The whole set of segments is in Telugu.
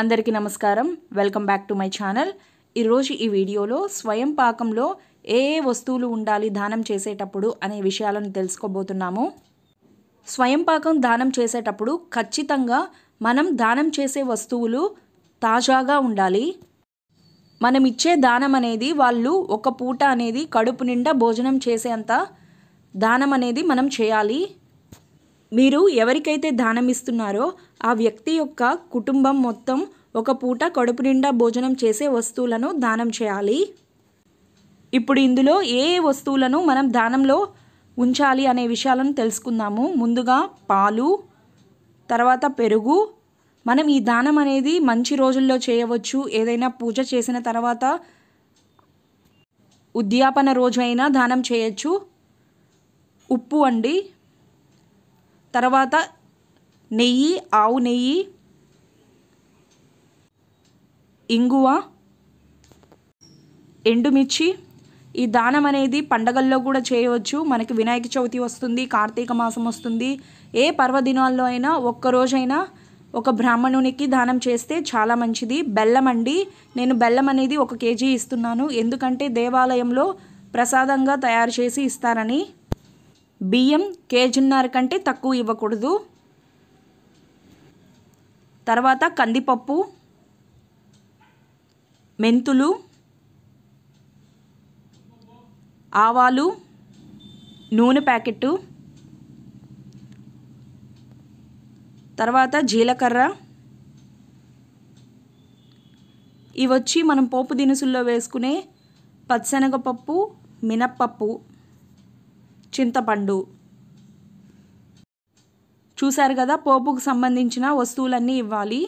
అందరికీ నమస్కారం welcome back to my channel ఈరోజు ఈ వీడియోలో స్వయం పాకంలో ఏ ఏ వస్తువులు ఉండాలి దానం చేసేటప్పుడు అనే విషయాలను తెలుసుకోబోతున్నాము స్వయం పాకం దానం చేసేటప్పుడు ఖచ్చితంగా మనం దానం చేసే వస్తువులు తాజాగా ఉండాలి మనం ఇచ్చే దానం అనేది వాళ్ళు ఒక పూట అనేది కడుపు నిండా భోజనం చేసేంత దానం అనేది మనం చేయాలి మీరు ఎవరికైతే దానం ఇస్తున్నారో ఆ వ్యక్తి యొక్క కుటుంబం మొత్తం ఒక పూట కడుపు నిండా భోజనం చేసే వస్తువులను దానం చేయాలి ఇప్పుడు ఇందులో ఏ వస్తువులను మనం దానంలో ఉంచాలి అనే విషయాలను తెలుసుకుందాము ముందుగా పాలు తర్వాత పెరుగు మనం ఈ దానం అనేది మంచి రోజుల్లో చేయవచ్చు ఏదైనా పూజ చేసిన తర్వాత ఉద్యాపన రోజు అయినా దానం చేయొచ్చు ఉప్పు అండి తర్వాత నెయ్యి ఆవు నెయ్యి ఇంగువ ఎండుమిర్చి ఈ దానం అనేది పండగల్లో కూడా చేయవచ్చు మనకి వినాయక చవితి వస్తుంది కార్తీక మాసం వస్తుంది ఏ పర్వదినాల్లో అయినా ఒక్కరోజైనా ఒక బ్రాహ్మణునికి దానం చేస్తే చాలా మంచిది బెల్లం అండి నేను బెల్లం అనేది ఒక కేజీ ఇస్తున్నాను ఎందుకంటే దేవాలయంలో ప్రసాదంగా తయారు చేసి ఇస్తారని బియ్యం కేజున్నర కంటే తక్కువ ఇవ్వకూడదు తర్వాత కందిపప్పు మెంతులు ఆవాలు నూనె ప్యాకెట్టు తర్వాత జీలకర్ర ఇవొచ్చి మనం పోపు దినుసుల్లో వేసుకునే పచ్చనగపప్పు మినప్పప్పు చింతపండు చూశారు కదా పోపుకు సంబంధించిన వస్తువులన్నీ ఇవ్వాలి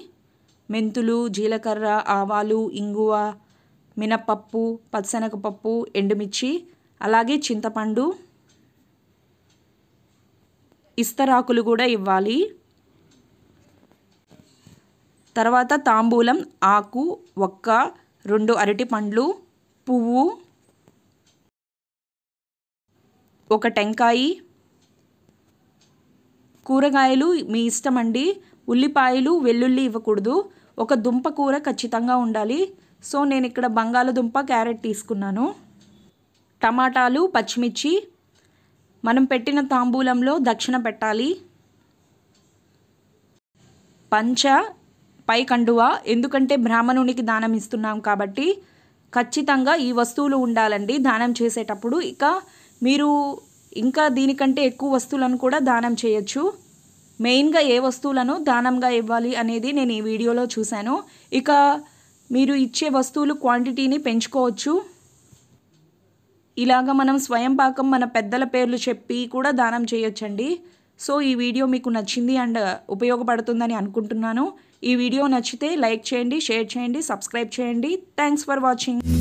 మెంతులు జీలకర్ర ఆవాలు ఇంగువ మినపప్పు పచ్చనగపప్పు ఎండుమిర్చి అలాగే చింతపండు ఇస్తరాకులు కూడా ఇవ్వాలి తర్వాత తాంబూలం ఆకు ఒక్క రెండు అరటి పండ్లు పువ్వు ఒక టెంకాయి కూరగాయలు మీ ఇష్టం అండి ఉల్లిపాయలు వెల్లుల్లి ఇవ్వకూడదు ఒక దుంప కూర ఖచ్చితంగా ఉండాలి సో నేను ఇక్కడ బంగాళదుంప క్యారెట్ తీసుకున్నాను టమాటాలు పచ్చిమిర్చి మనం పెట్టిన తాంబూలంలో దక్షిణ పెట్టాలి పంచ పై కండువ ఎందుకంటే బ్రాహ్మణునికి దానం ఇస్తున్నాం కాబట్టి ఖచ్చితంగా ఈ వస్తువులు ఉండాలండి దానం చేసేటప్పుడు ఇక మీరు ఇంకా దీనికంటే ఎక్కువ వస్తువులను కూడా దానం చేయొచ్చు మెయిన్గా ఏ వస్తువులను దానంగా ఇవ్వాలి అనేది నేను ఈ వీడియోలో చూశాను ఇక మీరు ఇచ్చే వస్తువులు క్వాంటిటీని పెంచుకోవచ్చు ఇలాగ మనం స్వయం పాకం మన పెద్దల పేర్లు చెప్పి కూడా దానం చేయొచ్చండి సో ఈ వీడియో మీకు నచ్చింది అండ్ ఉపయోగపడుతుందని అనుకుంటున్నాను ఈ వీడియో నచ్చితే లైక్ చేయండి షేర్ చేయండి సబ్స్క్రైబ్ చేయండి థ్యాంక్స్ ఫర్ వాచింగ్